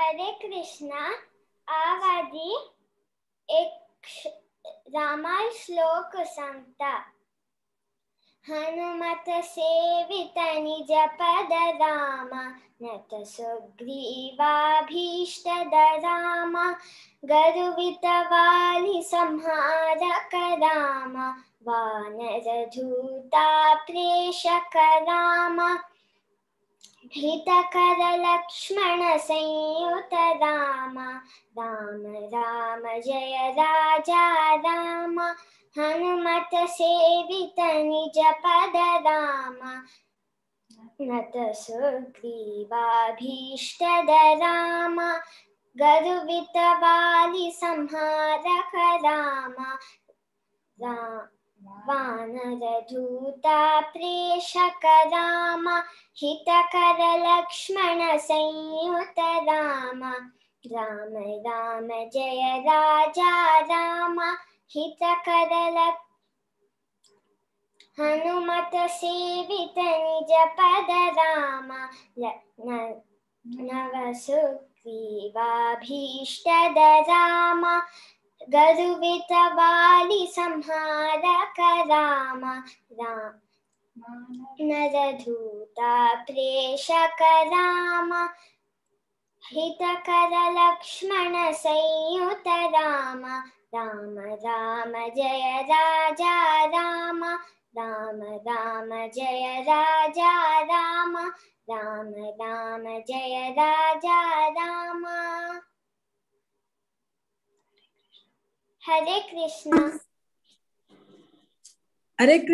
हरे कृष्णा आवादी एक रामाल श्लोक सांगता हनुमत सेवित निज पद राम नत सुग्रीवाभीष्ट राम गरुवित वाली संहारक राम वानर धूता प्रेषक राम धृतकरलक्ष्मणसंयुत राम राम राम जय राजा राम हनुमत सेवित निज पद राम नत सुग्रीवाभीष्टद राम गरुवित बालिसंहारक राम राम वानरधूता प्रेषकराम हितकरलक्ष्मणसंयुत राम राम राम जय राजा राम हितकरल हनुमत सेवित निज पद राम नवसुग्रीवाभीष्टद राम గరువిత బాలి संहार కరామ राम నరధూత ప్రేషక రామ हितकर लक्ष्मण संयुत राम राम राम जय राजा राम राम राम जय राजा राम राम राम जय राजा राम हरे कृष्णा हरे